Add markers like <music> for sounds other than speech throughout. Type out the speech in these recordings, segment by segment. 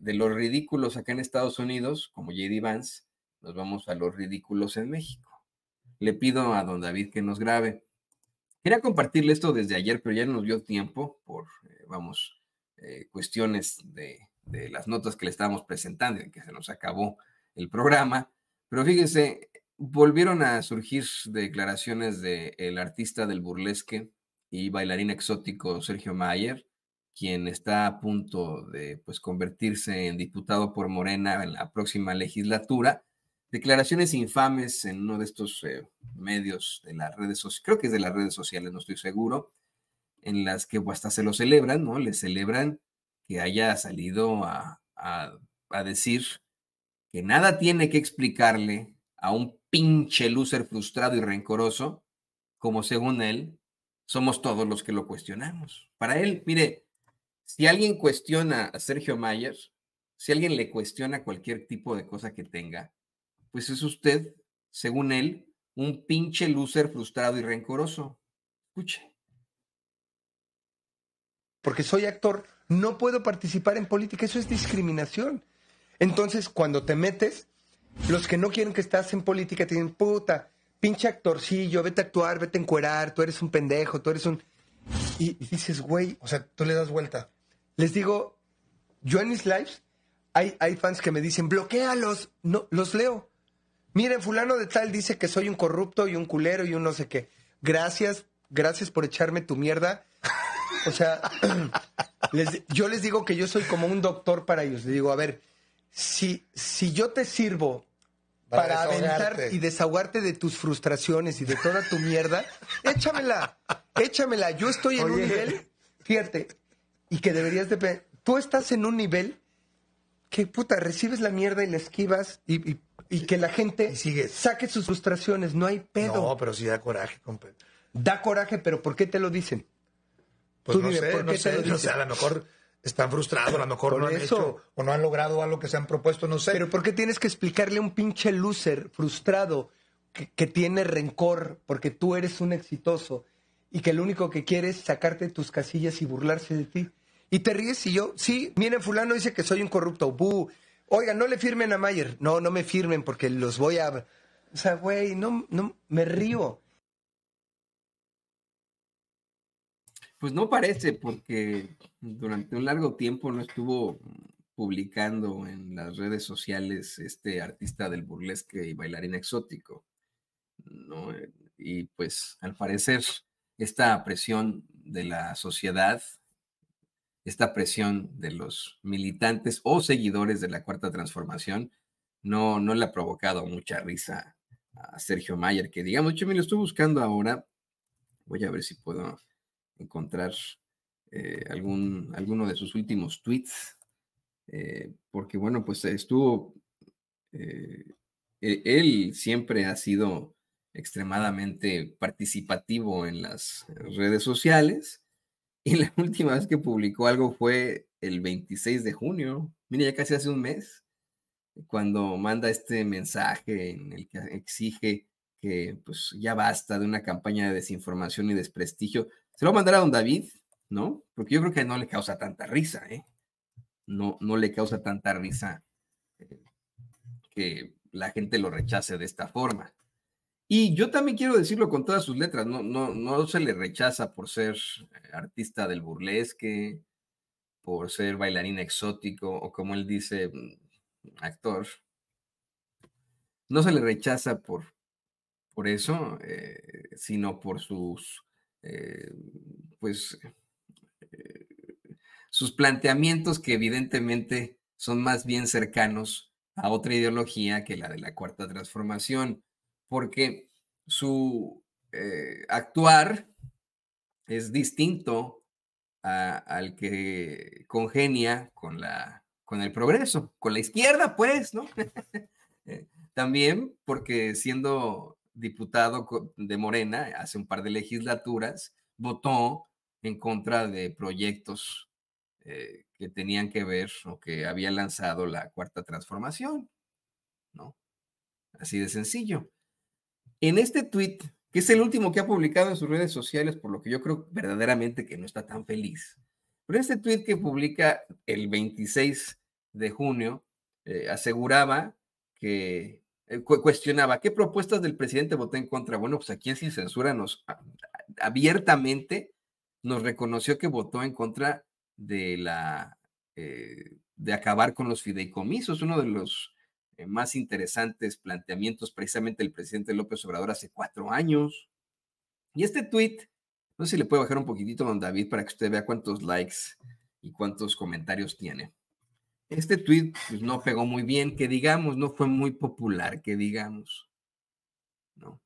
de los ridículos acá en Estados Unidos, como JD Vance, nos vamos a los ridículos en México. Le pido a don David que nos grabe. Quería compartirle esto desde ayer, pero ya no nos dio tiempo por, eh, vamos, eh, cuestiones de, las notas que le estábamos presentando, y que se nos acabó el programa. Pero fíjense, volvieron a surgir declaraciones del artista del burlesque y bailarín exótico Sergio Mayer, quien está a punto de pues, convertirse en diputado por Morena en la próxima legislatura. Declaraciones infames en uno de estos eh, medios de las redes sociales, creo que es de las redes sociales, no estoy seguro, en las que pues, hasta se lo celebran, ¿no? Le celebran que haya salido a, decir que nada tiene que explicarle a un pinche loser frustrado y rencoroso, como según él, somos todos los que lo cuestionamos. Para él, mire, si alguien cuestiona a Sergio Myers, si alguien le cuestiona cualquier tipo de cosa que tenga, pues es usted, según él, un pinche lúcer frustrado y rencoroso. Escuche. Porque soy actor, no puedo participar en política, eso es discriminación. Entonces, cuando te metes, los que no quieren que estás en política te dicen, puta, pinche actorcillo, vete a actuar, vete a encuerar, tú eres un pendejo, tú eres un... Y dices, güey, o sea, tú le das vuelta les digo, yo en mis lives hay, hay fans que me dicen, bloquealos, no, los leo. Miren, fulano de tal dice que soy un corrupto y un culero y un no sé qué. Gracias, gracias por echarme tu mierda. O sea, <clears throat> yo les digo que yo soy como un doctor para ellos. Les digo, a ver, si, si yo te sirvo para, aventar y desahogarte de tus frustraciones y de toda tu mierda, échamela, échamela. Yo estoy en un nivel, fíjate, y que deberías de... Tú estás en un nivel que, puta, recibes la mierda y la esquivas y, que la gente saque sus frustraciones. No hay pedo. No, pero sí da coraje, compadre. Da coraje, pero ¿por qué te lo dicen? no sé, a lo mejor están frustrados, a lo mejor no han hecho o no han logrado algo que se han propuesto, no sé. Pero ¿por qué tienes que explicarle a un pinche loser frustrado que, que, tiene rencor porque tú eres un exitoso y que lo único que quiere es sacarte tus casillas y burlarse de ti? Y te ríes y yo, sí, miren, fulano dice que soy un corrupto. buh Oigan, no le firmen a Mayer. No, no me firmen porque los voy a... O sea, güey, no, no, me río. Pues no parece porque durante un largo tiempo no estuvo publicando en las redes sociales este artista del burlesque y bailarín exótico. ¿no? Y pues al parecer esta presión de la sociedad esta presión de los militantes o seguidores de la Cuarta Transformación no, no le ha provocado mucha risa a Sergio Mayer, que digamos, yo me lo estoy buscando ahora. Voy a ver si puedo encontrar eh, algún, alguno de sus últimos tweets, eh, porque bueno, pues estuvo, eh, e-, él siempre ha sido extremadamente participativo en las redes sociales y la <laughs> última vez que publicó algo fue el 26 de junio. mire, ya casi hace un mes, cuando manda este mensaje en el que exige que pues ya basta de una campaña de desinformación y desprestigio. Se lo va a mandar a don David, ¿no? Porque yo creo que no le causa tanta risa, ¿eh? No, no le causa tanta risa eh, que la gente lo rechace de esta forma. Y yo también quiero decirlo con todas sus letras, no, se le rechaza por ser eh, artista del burlesque, por ser bailarín exótico o como él dice, mm, actor. No se le rechaza por, por eso, eh, sino por sus, eh, pues, sus planteamientos que evidentemente son más bien cercanos a otra ideología que la de la cuarta transformación porque su eh, actuar es distinto al que congenia con, la, con el progreso, con la izquierda, pues, ¿no? <laughs> Eh, también porque siendo diputado de Morena eh, hace un par de legislaturas, votó en contra de proyectos que tenían que ver o que había lanzado la cuarta transformación, ¿no? Así de sencillo. En este tweet, que es el último que ha publicado en sus redes sociales, por lo que yo creo verdaderamente que no está tan feliz, pero este tweet que publica el 26 de junio eh, aseguraba que eh, cuestionaba qué propuestas del presidente votó en contra. Bueno, pues aquí en Sin Censura nos abiertamente nos reconoció que votó en contra de la eh, de acabar con los fideicomisos, uno de los eh, más interesantes planteamientos precisamente el presidente López Obrador hace cuatro años. Y este tweet, no sé si le puede bajar un poquitito, don David, para que usted vea cuántos likes y cuántos comentarios tiene. Este tweet pues, no pegó muy bien, que digamos, no fue muy popular, que digamos. ¿no?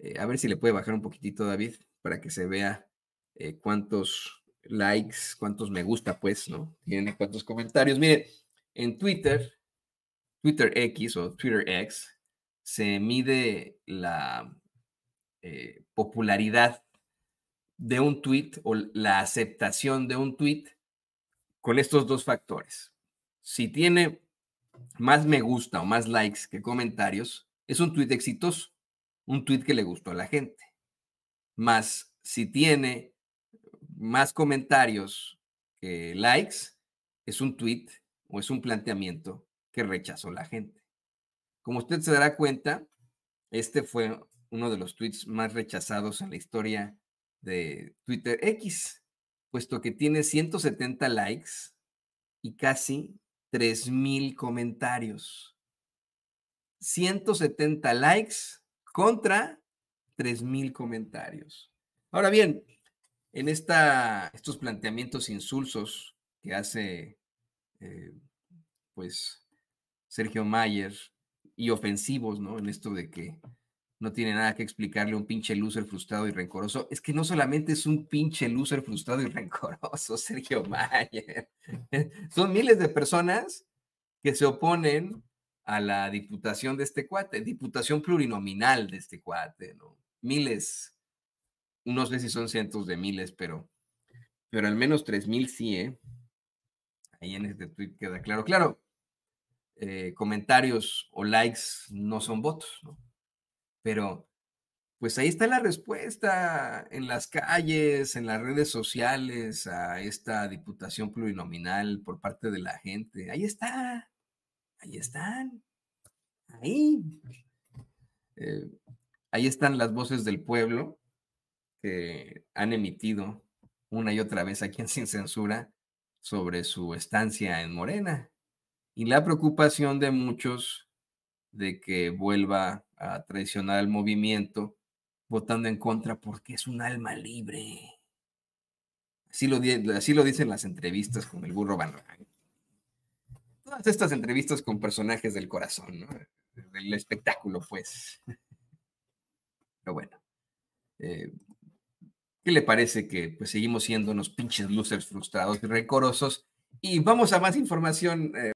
Eh, a ver si le puede bajar un poquitito, David, para que se vea eh, cuántos likes, cuántos me gusta, pues, ¿no? Tiene cuántos comentarios. Mire, en Twitter, Twitter X o Twitter X se mide la eh, popularidad de un tweet o la aceptación de un tweet con estos dos factores. Si tiene más me gusta o más likes que comentarios, es un tweet exitoso, un tweet que le gustó a la gente. Más si tiene más comentarios que likes, es un tweet o es un planteamiento que rechazó la gente. Como usted se dará cuenta, este fue uno de los tweets más rechazados en la historia de Twitter X, puesto que tiene 170 likes y casi 3.000 comentarios. 170 likes contra 3.000 comentarios. Ahora bien, en esta, estos planteamientos insulsos que hace eh, pues Sergio Mayer y ofensivos, ¿no? En esto de que no tiene nada que explicarle un pinche loser frustrado y rencoroso. Es que no solamente es un pinche loser frustrado y <laughs> rencoroso, Sergio Mayer. <laughs> Son miles de personas que se oponen a la diputación de este cuate, diputación plurinominal de este cuate, ¿no? Miles, no sé si son cientos de miles, pero, pero al menos tres mil sí, ¿eh? Ahí en este tweet queda claro. Claro, eh, comentarios o likes no son votos, ¿no? Pero pues ahí está la respuesta en las calles, en las redes sociales, a esta diputación plurinominal por parte de la gente. Ahí está, ahí están, ahí. Eh, ahí están las voces del pueblo que han emitido una y otra vez aquí en Sin Censura sobre su estancia en Morena y la preocupación de muchos de que vuelva a traicionar al movimiento votando en contra porque es un alma libre. Así lo, así lo dicen las entrevistas con el burro Van Rang. Todas estas entrevistas con personajes del corazón, ¿no? del espectáculo, pues. Pero bueno, eh, ¿qué le parece que pues, seguimos siendo unos pinches losers frustrados y recorosos? Y vamos a más información. Eh,